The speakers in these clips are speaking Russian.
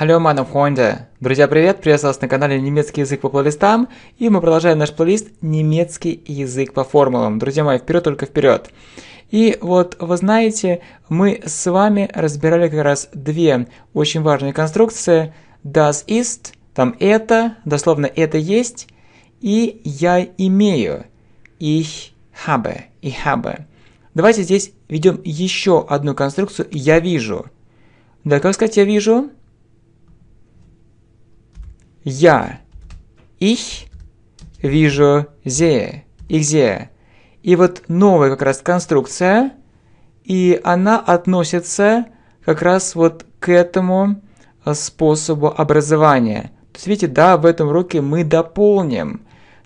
Алло, мана Хонде! Друзья, привет! Приветствую вас на канале Немецкий язык по плейлистам, и мы продолжаем наш плейлист Немецкий язык по формулам. Друзья мои, вперед только вперед! И вот вы знаете, мы с вами разбирали как раз две очень важные конструкции. Das ist, там это, дословно это есть, и я имею. Ich habe, ich habe. Давайте здесь ведем еще одну конструкцию «я вижу». Да, как сказать «я вижу»? я. Ich вижу зе, их зе. И вот новая как раз конструкция, и она относится как раз вот к этому э, способу образования. То есть, видите, да, в этом уроке мы дополним.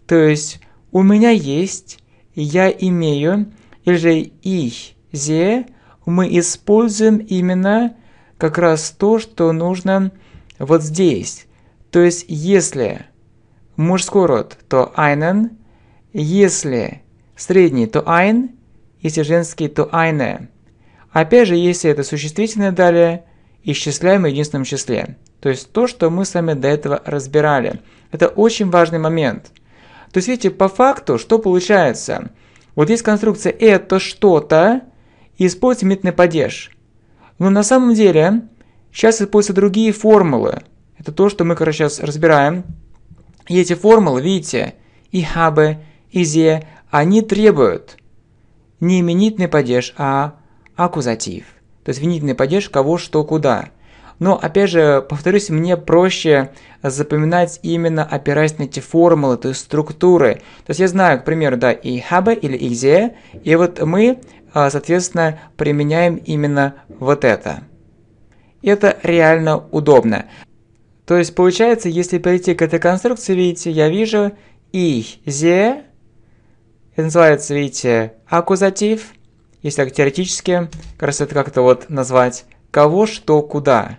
То есть, у меня есть, я имею, или же ich, зе. мы используем именно как раз то, что нужно вот здесь. То есть, если мужской род, то айнен, если средний, то айн, если женский, то айне. Опять же, если это существительное далее, исчисляем в единственном числе. То есть то, что мы с вами до этого разбирали. Это очень важный момент. То есть, видите, по факту, что получается? Вот есть конструкция «это что-то» и используется имитный падеж. Но на самом деле, сейчас используются другие формулы – это то, что мы, короче, сейчас разбираем. И эти формулы, видите, и хабе, и зе, они требуют не именитный падеж, а аккузатив. То есть именитный падеж кого, что, куда. Но, опять же, повторюсь, мне проще запоминать именно опираясь на эти формулы, то есть структуры. То есть я знаю, к примеру, да, и хабе или и зе, и вот мы, а, соответственно, применяем именно вот это. И это реально удобно. То есть получается, если перейти к этой конструкции, видите, я вижу и зе, это называется, видите, аккузатив, если так теоретически, кажется, это как-то вот назвать, кого, что, куда.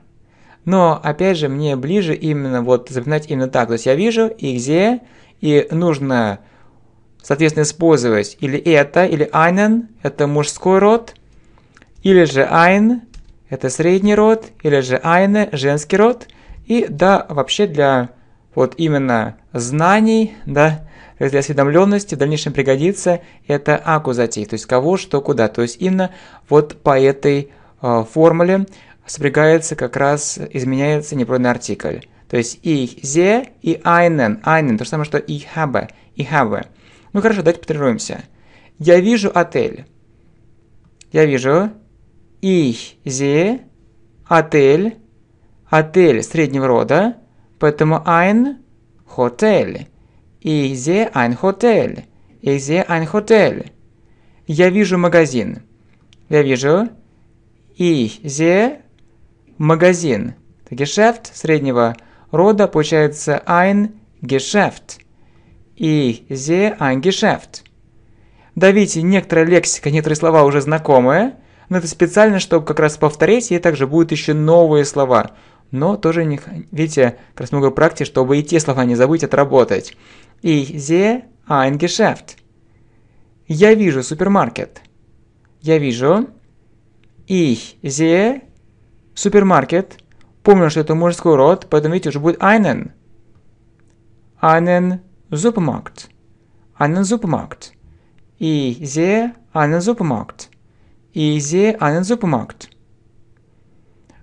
Но, опять же, мне ближе именно вот запоминать именно так. То есть я вижу и где, и нужно, соответственно, использовать или это, или айнен, это мужской род, или же айн, это средний род, или же айне, женский род – и да, вообще для вот именно знаний, да, для осведомленности в дальнейшем пригодится это акузатив, то есть кого, что, куда. То есть именно вот по этой э, формуле сопрягается как раз, изменяется неправильный артикль. То есть и зе, и айнен. Айнен, то же самое, что и хабе, и хабе. Ну хорошо, давайте потренируемся. Я вижу отель. Я вижу их зе, отель, отель среднего рода, поэтому ein Hotel. Изе ein Hotel. Изе ein Hotel. Я вижу магазин. Я вижу изе магазин. Гешефт среднего рода получается ein Geschäft. Изе ein Geschäft. Давите, некоторая лексика, некоторые слова уже знакомые, но это специально, чтобы как раз повторить, и также будут еще новые слова но тоже не... Видите, как раз много практики, чтобы и те слова не забыть отработать. и зе ein Geschäft. Я вижу супермаркет. Я вижу. и зе супермаркет. Помню, что это мужской род, поэтому видите, уже будет einen. Einen Supermarkt. Einen Supermarkt. и зе einen Supermarkt. и зе einen Supermarkt.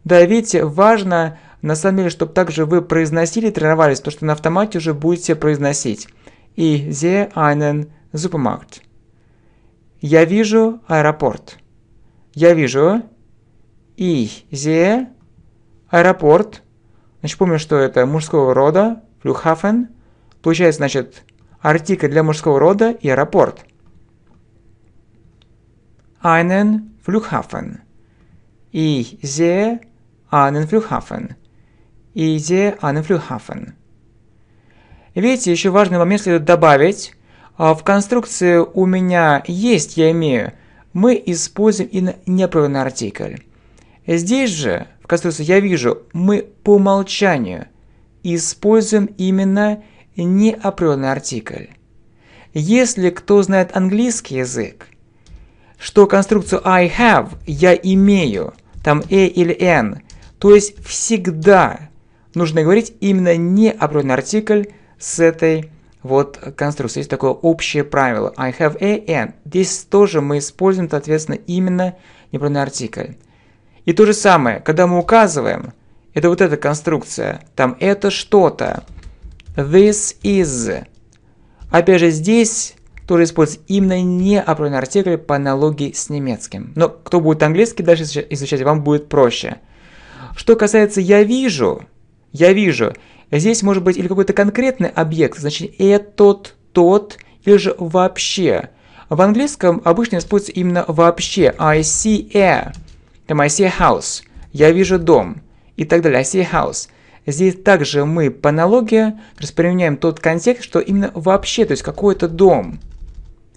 Да, видите, важно на самом деле, чтобы также вы произносили, тренировались, то что на автомате уже будете произносить. И «Зе einen Supermarkt». Я вижу аэропорт. Я вижу и «зе» аэропорт. Значит, помню, что это мужского рода, «флюхафен». Получается, значит, артикль для мужского рода и аэропорт. Einen Flughafen. И «зе» einen Flughafen. Иде einen Flughafen. Видите, еще важный момент следует добавить. А, в конструкции «у меня есть, я имею» мы используем и неправильный артикль. Здесь же, в конструкции «я вижу», мы по умолчанию используем именно неопределенный артикль. Если кто знает английский язык, что конструкцию I have, я имею, там A или N, то есть всегда нужно говорить именно не определенный артикль с этой вот конструкцией. Есть такое общее правило. I have a and. Здесь тоже мы используем, соответственно, именно неправильный артикль. И то же самое, когда мы указываем, это вот эта конструкция, там это что-то. This is. Опять же, здесь тоже используется именно неопределенный артикль по аналогии с немецким. Но кто будет английский дальше изучать, вам будет проще. Что касается «я вижу», «я вижу», здесь может быть или какой-то конкретный объект, значит «этот», «тот» или же «вообще». В английском обычно используется именно «вообще», а, «I see a», там «I see a house», «я вижу дом» и так далее, «I see a house». Здесь также мы по аналогии распространяем тот контекст, что именно вообще, то есть какой-то дом.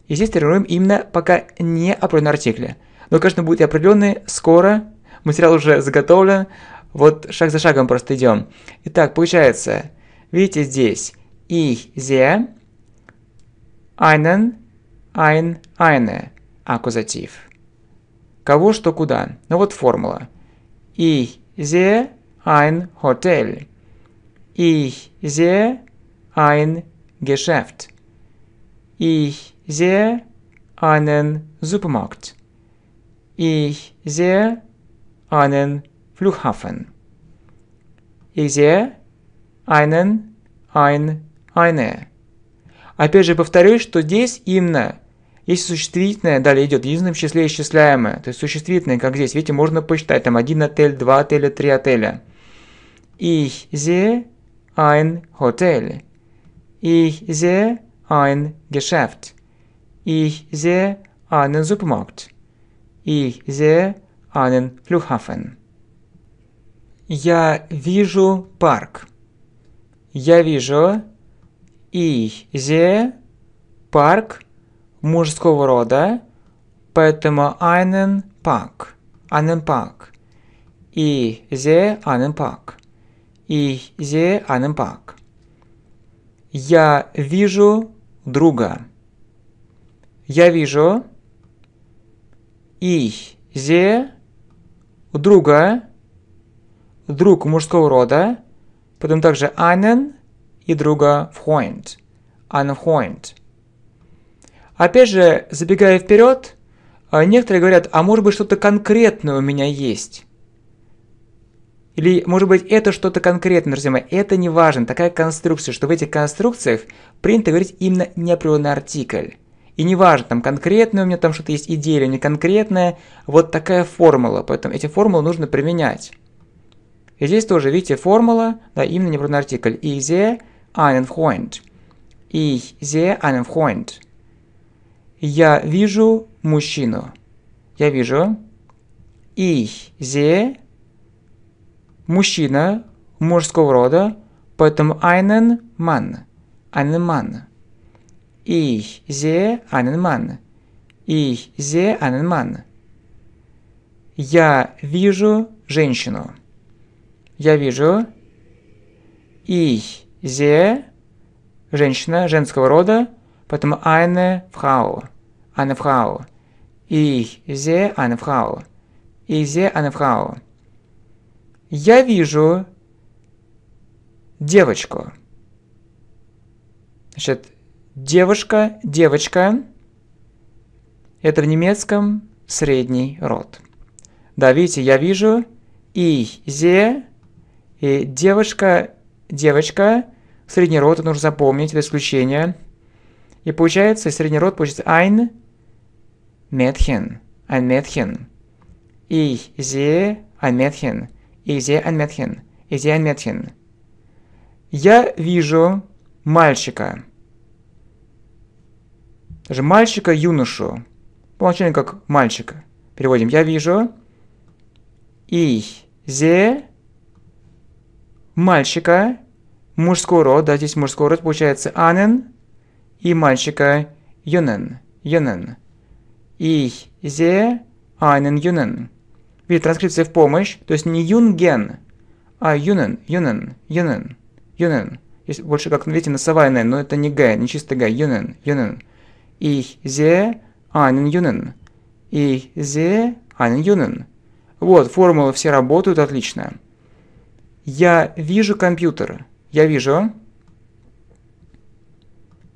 И здесь тренируем именно пока не определенном артикле. Но, конечно, будет определенный скоро. Материал уже заготовлен, вот шаг за шагом просто идем. Итак, получается, видите здесь, ich sehe einen, ein, eine, аккузатив. Кого, что, куда. Ну вот формула. Ich sehe ein Hotel. Ich sehe ein Geschäft. Ich sehe einen Supermarkt. Ich sehe einen Flughafen. Ich sehe einen, ein, eine. Опять же повторюсь, что здесь именно есть существительное, далее идет в единственном числе исчисляемое. То есть существительное, как здесь, видите, можно посчитать. Там один отель, два отеля, три отеля. Ich sehe ein Hotel. Ich sehe ein Geschäft. Ich sehe einen Supermarkt. Ich sehe einen Flughafen. Я вижу парк. Я вижу изе парк мужского рода, поэтому einen парк. Einen парк. и Изе einen парк. и Изе einen парк. Я вижу друга. Я вижу и изе друга друг мужского рода, потом также einen и друга Freund, einen Freund. Опять же, забегая вперед, а, некоторые говорят, а может быть что-то конкретное у меня есть. Или, может быть, это что-то конкретное, друзья мои, это не важно, такая конструкция, что в этих конструкциях принято говорить именно неопределенный артикль. И не важно, там конкретное у меня там что-то есть идея или не конкретное, вот такая формула, поэтому эти формулы нужно применять. И здесь тоже, видите, формула, да, именно неправильный артикль. И зе einen Freund. Ich sehe einen Freund. Я вижу мужчину. Я вижу. Ich sehe мужчина мужского рода, поэтому einen Mann. Einen Mann. Ich sehe einen Mann. Ich sehe einen Mann. Я вижу женщину. Я вижу. И, зе, женщина женского рода, поэтому eine Frau, eine Frau. И зе eine Frau. И зе eine Frau. Я вижу девочку. Значит, девушка, девочка. Это в немецком средний род. Да, видите, я вижу и зе и девушка, девочка, средний род, это нужно запомнить, это исключение. И получается, средний род получится ein Mädchen, ein Mädchen. Ich sehe ein Mädchen, ich sehe ein Mädchen, ich sehe ein Mädchen. Я вижу мальчика. Даже мальчика, юношу. По как мальчика. Переводим. Я вижу. Ich sehe мальчика, мужского рода здесь мужской род, получается анен, и мальчика юнен, юнен. И зе анен юнен. Ведь транскрипции в помощь, то есть не юнген, а юнен, юнен, юнен, юнен. Здесь больше как, видите, носовая но это не г, не чистый г, юнен, юнен. И зе анен юнен. И зе анен юнен. Вот, формулы все работают отлично. Я вижу компьютер. Я вижу.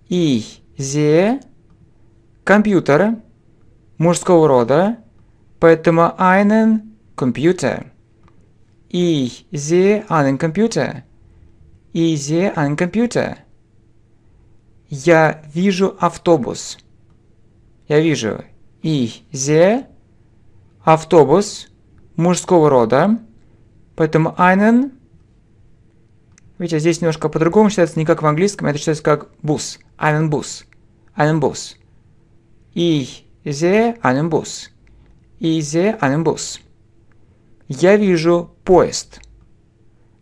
И зе компьютер мужского рода, поэтому einen компьютер. И зе einen компьютер. И зе einen компьютер. Я вижу автобус. Я вижу. И зе автобус мужского рода, поэтому einen Видите, здесь немножко по-другому считается, не как в английском, это считается как bus, einen Bus, einen Bus. Ich sehe einen Bus. Ich sehe einen Bus. Я вижу поезд.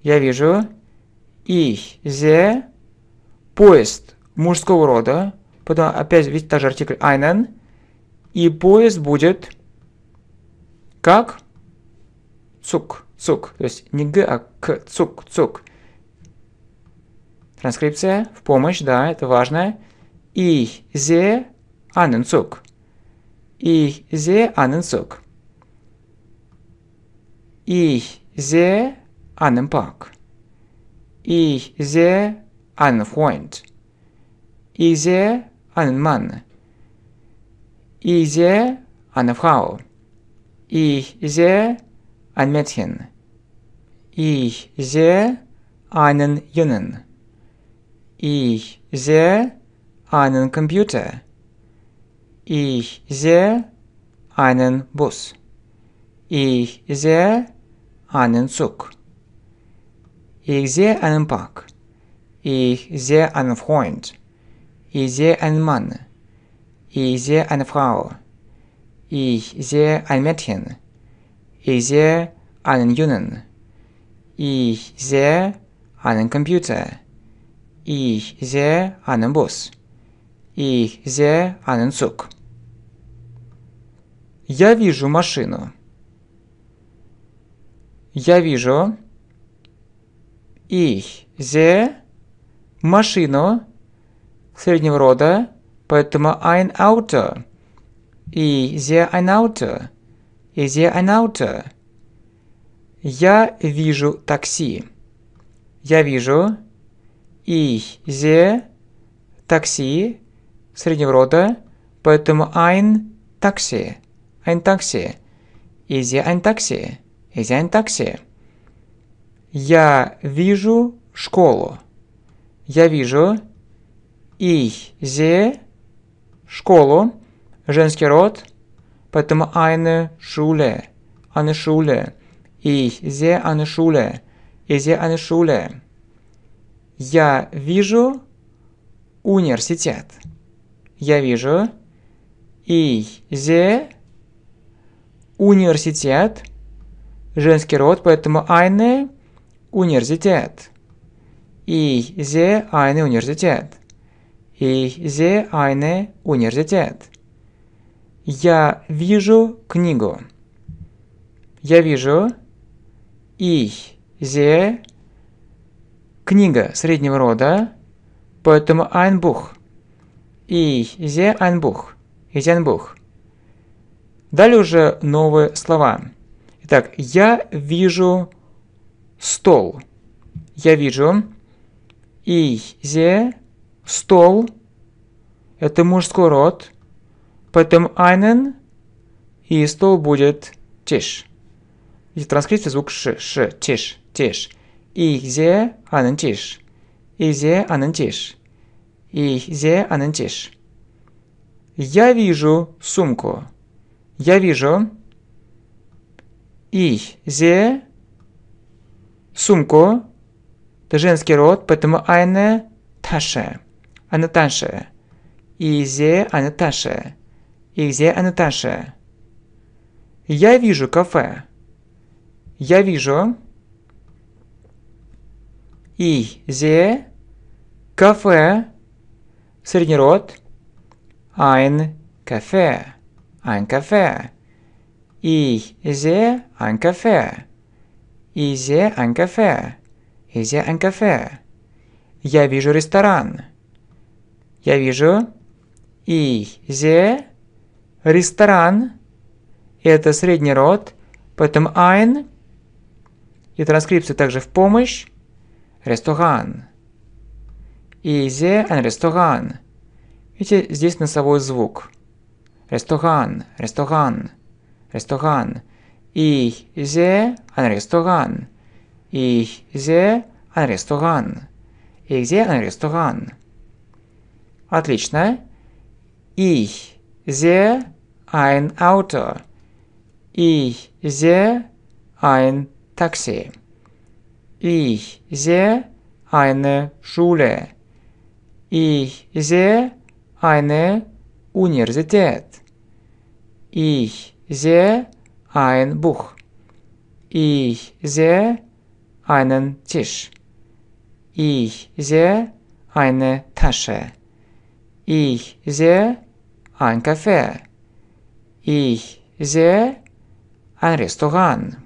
Я вижу ich sehe поезд мужского рода. Потом опять, видите, же артикль einen. И поезд будет как цук, цук. То есть не г, а к, цук, цук. Транскрипция в помощь, да, это важно. Ich sehe einen Zug. Ich sehe einen Zug. Ich sehe einen Park. Ich sehe einen Freund. Ich sehe einen Mann. Ich sehe eine Frau. Ich sehe ein Mädchen. Ich sehe einen Jungen. Ich sehe einen Computer. Ich sehe einen Bus. Ich sehe einen Zug. Ich sehe einen Park. Ich sehe einen Freund. Ich sehe einen Mann. Ich sehe eine Frau. Ich sehe ein Mädchen. Ich sehe einen Jungen. Ich sehe einen Computer. Ich sehe einen Bus. Ich sehe einen Zug. Я вижу машину. Я вижу. Ich sehe машину среднего рода, поэтому ein Auto. Ich sehe ein Auto. Ich sehe ein Auto. Я вижу такси. Я вижу и, такси, среднего рода, поэтому ein такси, ein такси, изи ein такси, изи ein такси. Я вижу школу. Я вижу ich школу, женский род, поэтому eine Schule, eine Schule, ich sehe eine Schule, ich sehe eine Schule. Я вижу университет. Я вижу и зе университет. Женский род, поэтому айне университет. И зе айне университет. И зе айне университет. Я вижу книгу. Я вижу и зе книга среднего рода, поэтому ein Buch. И зе ein Buch. Is ein Buch. Далее уже новые слова. Итак, я вижу стол. Я вижу и зе стол. Это мужской род. поэтому einen и стол будет тиш. И в транскрипте звук ш, ш, тиш, тиш. 이제 아는 짓. 이제 아는 짓. 이제 아는 짓. Я вижу сумку. Я вижу. Изе. Сумку. Это женский род, поэтому айне таше. Анаташе. Изе анаташе. Изе анаташе. Я вижу кафе. Я вижу и, зе, кафе, средний род, ein кафе, ein кафе, и, зе, ein кафе, и, зе, ein кафе, и, зе, ein кафе. Я вижу ресторан. Я вижу и, зе, ресторан, это средний род, поэтому ein, и транскрипция также в помощь, ресторан. Изе and ресторан. Видите, здесь носовой звук. Ресторан, ресторан, ресторан. Изе and ресторан. Изе and ресторан. Изе and ресторан. Отлично. Ich sehe ein Auto. Ich sehe ein Taxi. Ich sehe eine Schule. Ich sehe eine Universität. Ich sehe ein Buch. Ich sehe einen Tisch. Ich sehe eine Tasche. Ich sehe ein Café. Ich sehe ein Restaurant.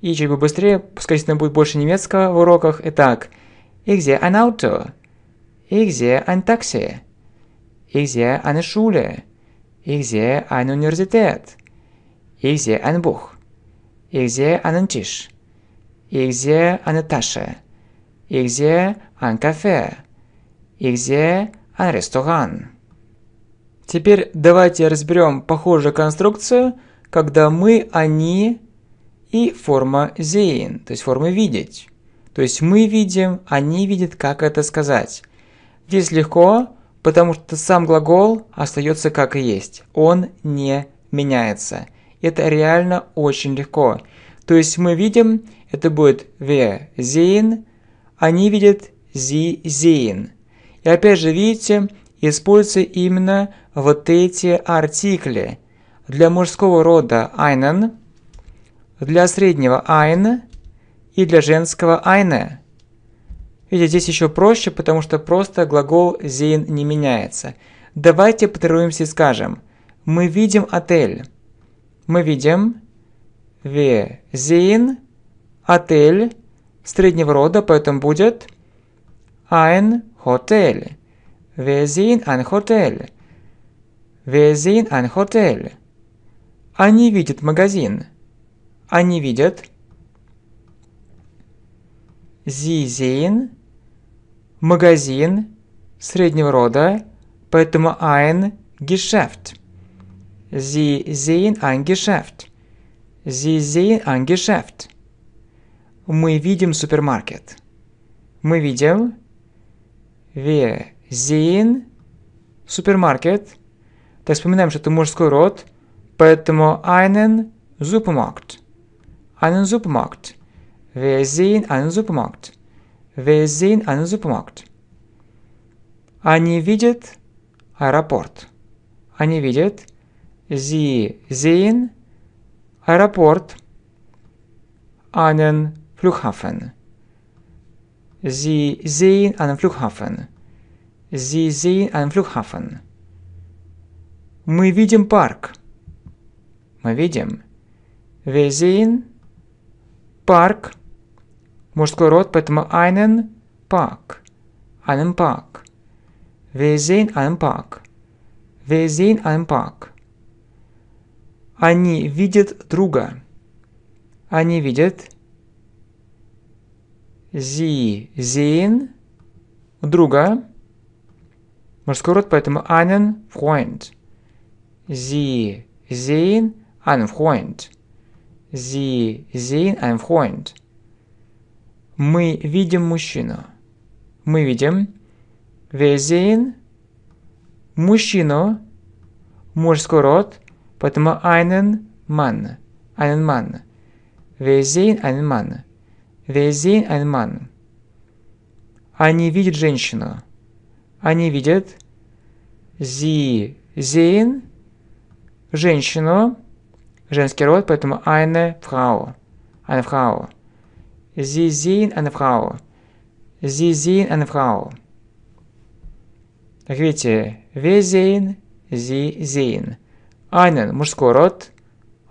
И чуть быстрее, пускай действительно будет больше немецкого в уроках. Итак, ich sehe ein Auto?» ich sehe ein Taxi?» ich sehe eine Schule?» ich sehe ein Universität?» ich «Игзе ein Buch?» sehe einen Tisch?» ich sehe eine Tasche?» sehe ein Café?» ich sehe ein Restaurant?» Теперь давайте разберем похожую конструкцию, когда мы, они, и форма «зеин», то есть формы «видеть». То есть мы видим, они видят, как это сказать. Здесь легко, потому что сам глагол остается как и есть. Он не меняется. Это реально очень легко. То есть мы видим, это будет «ве зеин», они видят «зи зеин». И опять же, видите, используются именно вот эти артикли. Для мужского рода «айнен» для среднего айна и для женского eine. Видите, здесь еще проще, потому что просто глагол sehen не меняется. Давайте потренируемся и скажем. Мы видим отель. Мы видим wir sehen отель среднего рода, поэтому будет ein Hotel. Wir sehen ein Hotel. Wir sehen ein Hotel. Они видят магазин они видят зизейн, магазин среднего рода, поэтому ein Geschäft. Sie sehen ein Geschäft. Sie sehen ein Geschäft. Мы видим супермаркет. Мы видим wir sehen супермаркет. Так вспоминаем, что это мужской род, поэтому einen Supermarkt einen Supermarkt. Wir sehen einen Supermarkt. Wir sehen einen Supermarkt. Они видят аэропорт. Они видят. Sie sehen аэропорт. Einen Flughafen. Sie sehen einen Flughafen. Sie sehen einen Flughafen. Мы видим парк. Мы видим. Wir sehen парк, мужской род, поэтому einen Park. Einen Park. Wir sehen einen Park. Wir sehen einen Park. Они видят друга. Они видят. Sie sehen друга. Мужской род, поэтому einen Freund. Sie sehen einen Freund. Sie sehen einen Freund. Мы видим мужчину. Мы видим. Wir sehen мужчину. Мужской род. Поэтому einen Mann. Einen Mann. Wir sehen einen Mann. Wir sehen einen Mann. Они видят женщину. Они видят. Sie sehen женщину. женский род, поэтому eine Frau. Eine Frau. Sie sehen eine Frau. Sie sehen eine Frau. Так видите, wir sehen, sie sehen. Einen мужской род,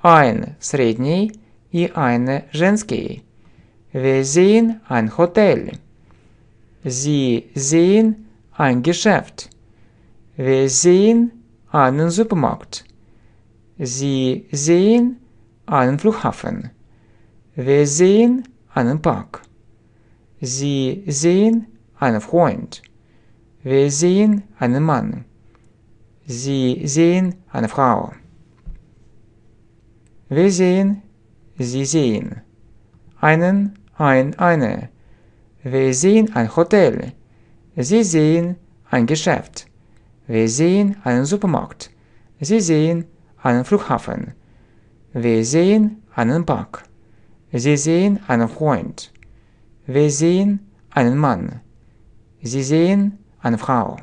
ein средний и eine женский. Wir sehen ein Hotel. Sie sehen ein Geschäft. Wir sehen einen Supermarkt. Sie sehen einen Flughafen. Wir sehen einen Park. Sie sehen einen Freund. Wir sehen einen Mann. Sie sehen eine Frau. Wir sehen, Sie sehen. Einen, ein, eine. Wir sehen ein Hotel. Sie sehen ein Geschäft. Wir sehen einen Supermarkt. Sie sehen einen Flughafen. Wir sehen einen Park. Sie sehen einen Freund. Wir sehen einen Mann. Sie sehen eine Frau.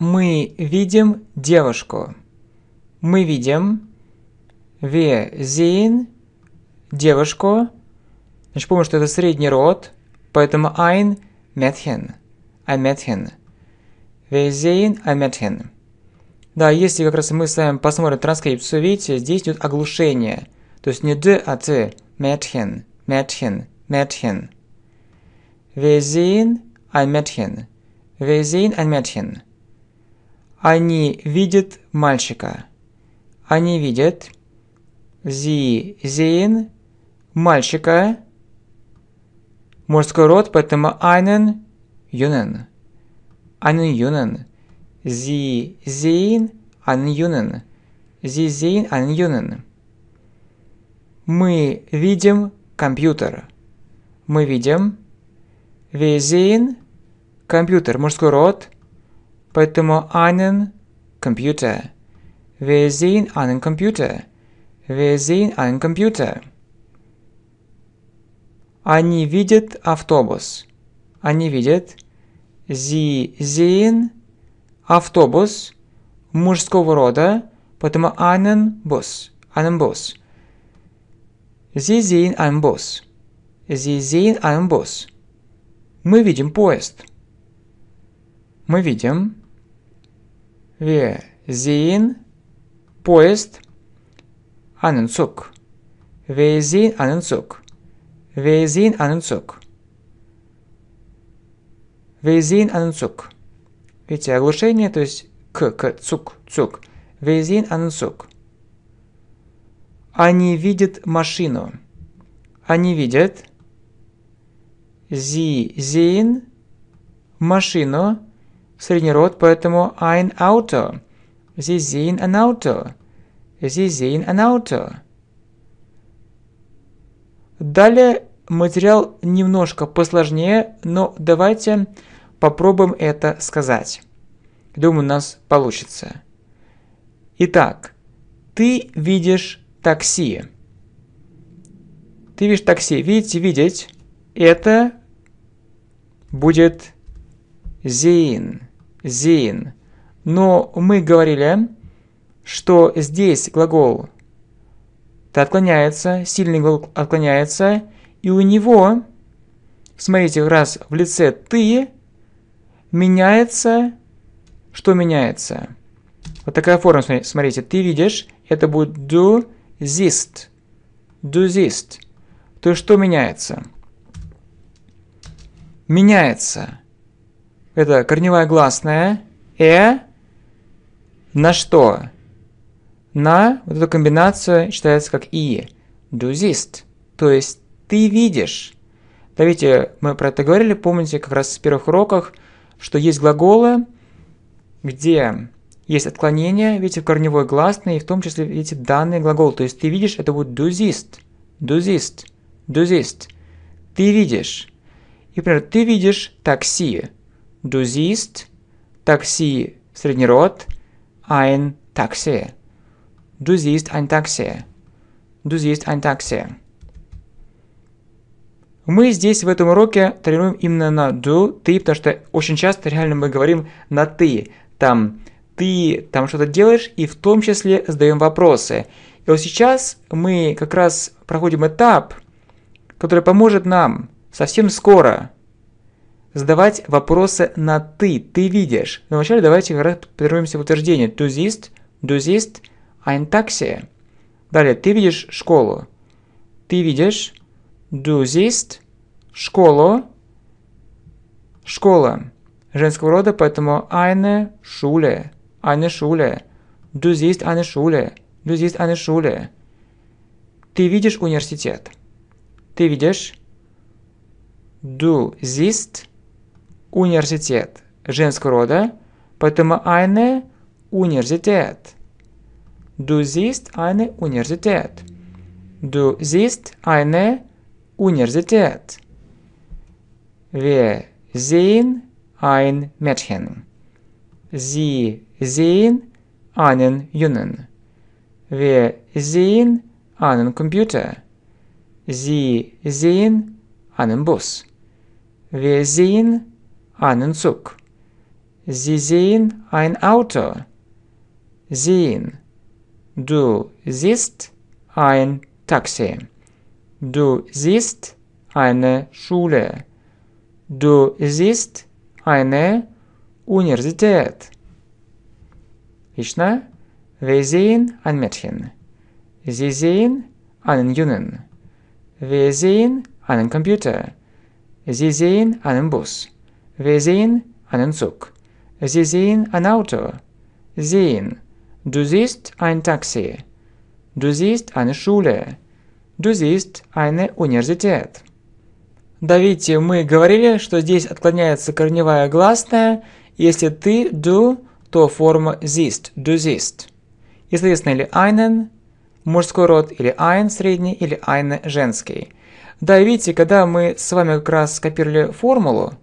Мы видим девушку. Мы видим. Wir sehen девушку. Значит, помню, что это средний род, поэтому ein Mädchen. Ein Mädchen. Wir sehen ein Mädchen. Да, если как раз мы с вами посмотрим транскрипцию, видите, здесь идет оглушение. То есть не «д», а «т». Метхен, Метхен, Метхен. Везин, Айметхен. Везин, Айметхен. Они видят мальчика. Они видят Зи, Зин, мальчика. Мужской род, поэтому Айнен, Юнен. Айнен, Юнен зи зейн аньюнен. Зи зейн аньюнен. Мы видим компьютер. Мы видим везейн компьютер, мужской род, поэтому анен компьютер. Wir анен компьютер, Computer. анен компьютер. Они видят автобус. Они видят. Sie sehen автобус мужского рода, потому аненбус, аненбус. Sie sehen einen Bus. Sie sehen einen Bus. Мы видим поезд. Мы видим. Wir sehen поезд. Einen Zug. Wir sehen einen Zug. Wir sehen einen Zug. Wir sehen einen Zug. Видите, оглушение, то есть к, к, цук, цук. Вейзин анцук. Они видят машину. Они видят зи, зин, машину, средний род, поэтому ein Auto. Зи sehen ein Auto. Sie sehen ein Auto. Далее материал немножко посложнее, но давайте Попробуем это сказать. Думаю, у нас получится. Итак, ты видишь такси. Ты видишь такси. Видите, видеть. Это будет зин. Зин. Но мы говорили, что здесь глагол отклоняется, сильный глагол отклоняется, и у него, смотрите, раз в лице «ты» меняется, что меняется? Вот такая форма, смотрите, ты видишь, это будет do zist. Do zist. То есть что меняется? Меняется. Это корневая гласная. Э на что? На вот эту комбинацию читается как и. Do zist. То есть ты видишь. Да видите, э, мы про это говорили, помните, как раз в первых уроках – что есть глаголы, где есть отклонения, видите, в корневой гласный, и в том числе, видите, данный глагол. То есть ты видишь, это будет дузист, дузист, дузист. Ты видишь. И, например, ты видишь такси. Дузист, такси, средний род, ein такси. Дузист, ein такси. Дузист, ein такси. Мы здесь в этом уроке тренируем именно на do, ты, потому что очень часто реально мы говорим на ты. Там ты там что-то делаешь, и в том числе задаем вопросы. И вот сейчас мы как раз проходим этап, который поможет нам совсем скоро задавать вопросы на «ты», «ты видишь». Но вначале давайте как раз прервемся в утверждение «du siehst», «du siehst ein taxi». Далее «ты видишь школу», «ты видишь Du siehst школу, школа женского рода, поэтому eine Schule, eine Schule. Du siehst eine Schule, du siehst eine Schule. Ты видишь университет. Ты видишь du siehst университет женского рода, поэтому eine университет. Du siehst eine Universität. Du siehst eine Universität. Wir sehen ein Mädchen. Sie sehen einen Jungen. Wir sehen einen Computer. Sie sehen einen Bus. Wir sehen einen Zug. Sie sehen ein Auto. Sehen. Du siehst ein Taxi. Du siehst eine Schule. Du siehst eine Universität. Ich Krishna, wir sehen ein Mädchen. Sie sehen einen Jungen. Wir sehen einen Computer. Sie sehen einen Bus. Wir sehen einen Zug. Sie sehen ein Auto. Sehen. Du siehst ein Taxi. Du siehst eine Schule. Du siehst eine Universität. Давите, мы говорили, что здесь отклоняется корневая гласная. Если ты do, то форма siehst, du siehst. И, соответственно, или einen мужской род, или ein средний, или eine женский. Да, видите, когда мы с вами как раз скопировали формулу,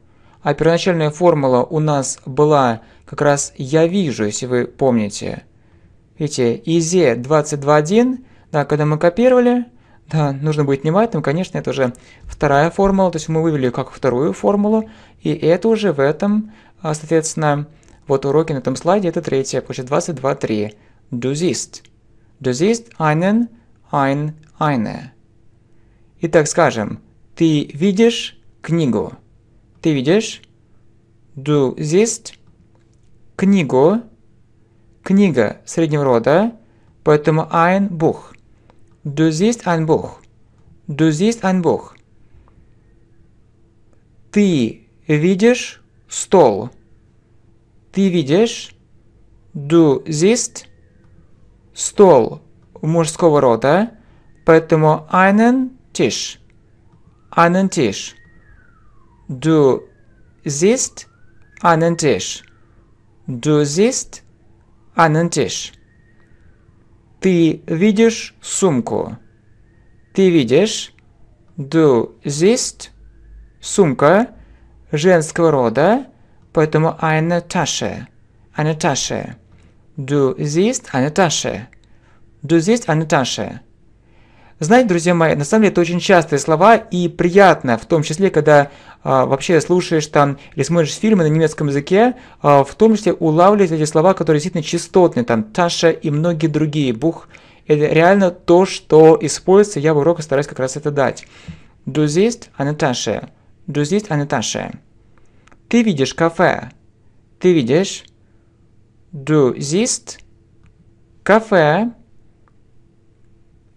а первоначальная формула у нас была как раз «я вижу», если вы помните. Видите, из e 22.1, да, когда мы копировали, да, нужно быть внимательным, конечно, это уже вторая формула, то есть мы вывели как вторую формулу, и это уже в этом, а, соответственно, вот уроки на этом слайде, это третье, получается 22.3. Du siehst. Du siehst einen, ein, eine. Итак, скажем, ты видишь книгу. Ты видишь? Du siehst книгу. Книга среднего рода, поэтому ein Buch. Dus есть ein Buch. Dus есть ein Buch. Ты видишь стол. Ты видишь. Du siehst стол мужского рода, поэтому einen Tisch. Einen Tisch. Du siehst einen Tisch. Du siehst einen Tisch. Ты видишь сумку. Ты видишь. Du siehst. Сумка женского рода, поэтому eine Tasche. Eine Tasche. Du siehst eine Tasche. Du siehst eine Tasche. Знаете, друзья мои, на самом деле это очень частые слова и приятно, в том числе, когда а, вообще слушаешь там или смотришь фильмы на немецком языке, а, в том числе улавливать эти слова, которые действительно частотные, там Таша и многие другие, Бух. Это реально то, что используется, я в уроках стараюсь как раз это дать. Du siehst eine Tasche. Du siehst eine Tasche. Ты видишь кафе. Ты видишь. Du siehst кафе.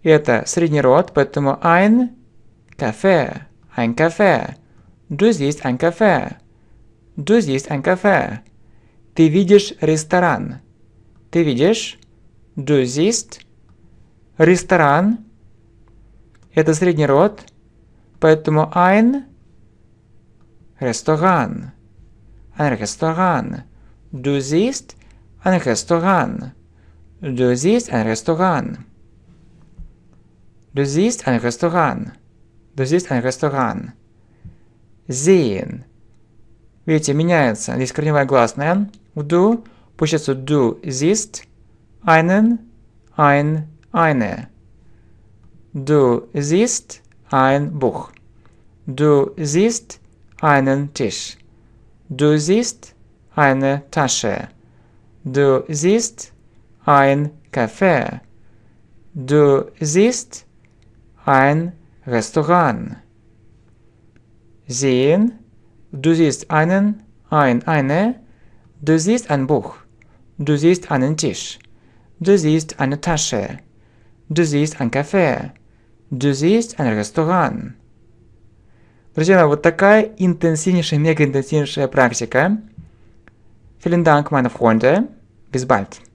Это средний род, поэтому ein кафе, ein кафе. Du siehst ein кафе. Du siehst ein кафе. Ты видишь ресторан. Ты видишь? Du siehst. Ресторан. Это средний род, поэтому ein ресторан. Ein ресторан. Du siehst ein ресторан. Du siehst ein ресторан. Du siehst ein Restaurant. Du siehst ein Restaurant. Sehen. Видите, меняется. Здесь корневая гласная. Du получается du siehst einen, ein, eine. Du siehst ein Buch. Du siehst einen Tisch. Du siehst eine Tasche. Du siehst ein Café. Du siehst ein Restaurant. Sehen, du siehst einen, ein, eine, du siehst ein Buch, du siehst einen Tisch, du siehst eine Tasche, du siehst ein Café, du siehst ein Restaurant. Друзья, вот такая интенсивнейшая, мега интенсивнейшая практика. Vielen Dank, meine Freunde. Bis bald.